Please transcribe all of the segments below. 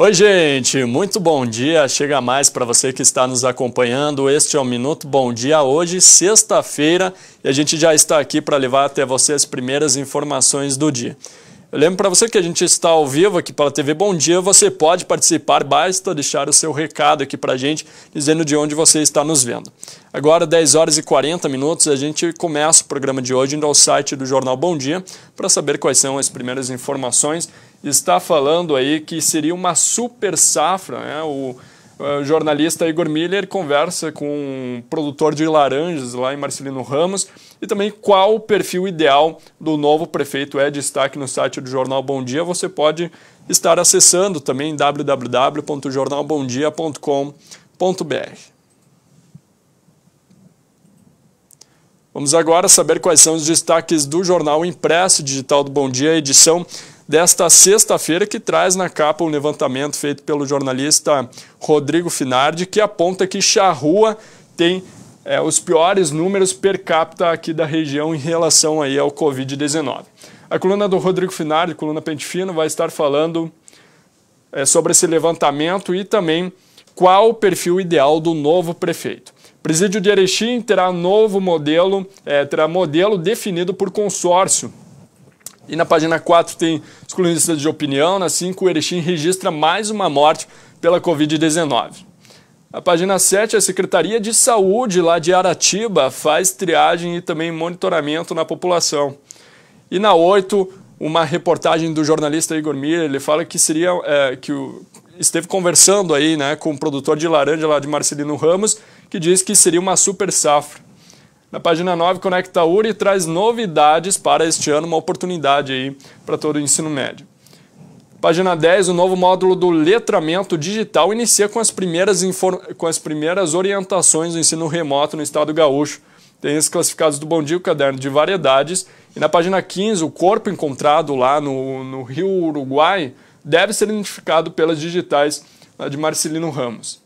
Oi, gente, muito bom dia. Chega mais para você que está nos acompanhando. Este é o Minuto Bom Dia hoje, sexta-feira, e a gente já está aqui para levar até você as primeiras informações do dia. Eu lembro para você que a gente está ao vivo aqui pela TV Bom Dia, você pode participar, basta deixar o seu recado aqui para a gente, dizendo de onde você está nos vendo. Agora, 10 horas e 40 minutos, a gente começa o programa de hoje indo ao site do Jornal Bom Dia para saber quais são as primeiras informações. Está falando aí que seria uma super safra, né? O o ah, jornalista Igor Miller conversa com um produtor de laranjas lá em Marcelino Ramos e também qual o perfil ideal do novo prefeito é destaque no site do Jornal Bom Dia. Você pode estar acessando também www.jornalbomdia.com.br. Vamos agora saber quais são os destaques do jornal impresso digital do Bom Dia, edição desta sexta-feira, que traz na capa um levantamento feito pelo jornalista Rodrigo Finardi, que aponta que Charrua tem é, os piores números per capita aqui da região em relação aí ao Covid-19. A coluna do Rodrigo Finardi, coluna Pente Fino, vai estar falando é, sobre esse levantamento e também qual o perfil ideal do novo prefeito. Presídio de Erechim terá novo modelo, é, terá modelo definido por consórcio e na página 4 tem os colunistas de opinião. Na 5, o Erechim registra mais uma morte pela Covid-19. Na página 7, a Secretaria de Saúde lá de Aratiba faz triagem e também monitoramento na população. E na 8, uma reportagem do jornalista Igor Mir, ele fala que seria é, que o, esteve conversando aí, né, com o produtor de laranja lá de Marcelino Ramos, que diz que seria uma super safra. Na página 9, Conecta URI traz novidades para este ano, uma oportunidade aí para todo o ensino médio. Página 10, o novo módulo do letramento digital inicia com as primeiras, com as primeiras orientações do ensino remoto no estado gaúcho. Tem esses classificados do Bom Dia, o caderno de variedades. E na página 15, o corpo encontrado lá no, no Rio Uruguai deve ser identificado pelas digitais de Marcelino Ramos.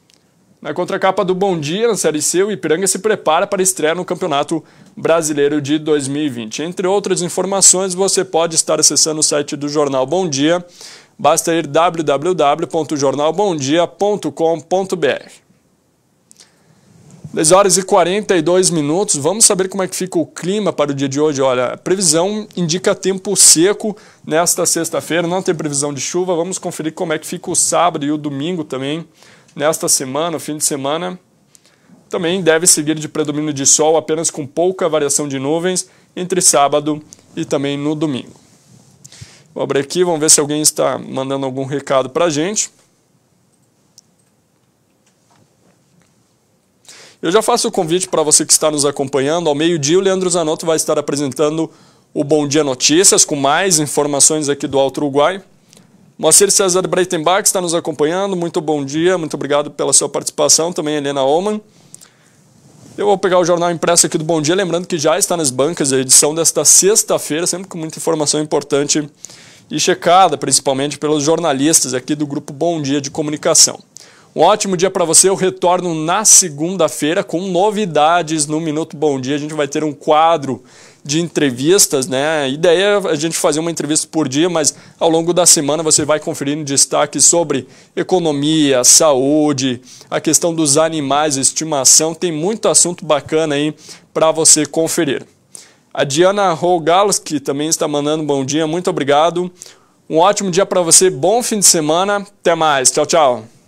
Na contracapa do Bom Dia, na Série C, o Ipiranga se prepara para estreia no Campeonato Brasileiro de 2020. Entre outras informações, você pode estar acessando o site do Jornal Bom Dia. Basta ir www.jornalbomdia.com.br. 10 horas e 42 minutos. Vamos saber como é que fica o clima para o dia de hoje. Olha, a previsão indica tempo seco nesta sexta-feira, não tem previsão de chuva. Vamos conferir como é que fica o sábado e o domingo também. Nesta semana, fim de semana, também deve seguir de predomínio de sol, apenas com pouca variação de nuvens entre sábado e também no domingo. Vou abrir aqui, vamos ver se alguém está mandando algum recado para a gente. Eu já faço o convite para você que está nos acompanhando. Ao meio-dia, o Leandro Zanotto vai estar apresentando o Bom Dia Notícias, com mais informações aqui do Alto Uruguai. Moacir César Breitenbach está nos acompanhando. Muito bom dia, muito obrigado pela sua participação. Também Helena Oman. Eu vou pegar o jornal impresso aqui do Bom Dia, lembrando que já está nas bancas a edição desta sexta-feira, sempre com muita informação importante e checada, principalmente pelos jornalistas aqui do grupo Bom Dia de Comunicação. Um ótimo dia para você. Eu retorno na segunda-feira com novidades no Minuto Bom Dia. A gente vai ter um quadro de entrevistas, né? A ideia é a gente fazer uma entrevista por dia, mas ao longo da semana você vai conferindo destaques sobre economia, saúde, a questão dos animais, estimação, tem muito assunto bacana aí para você conferir. A Diana que também está mandando um bom dia, muito obrigado. Um ótimo dia para você, bom fim de semana, até mais, tchau, tchau.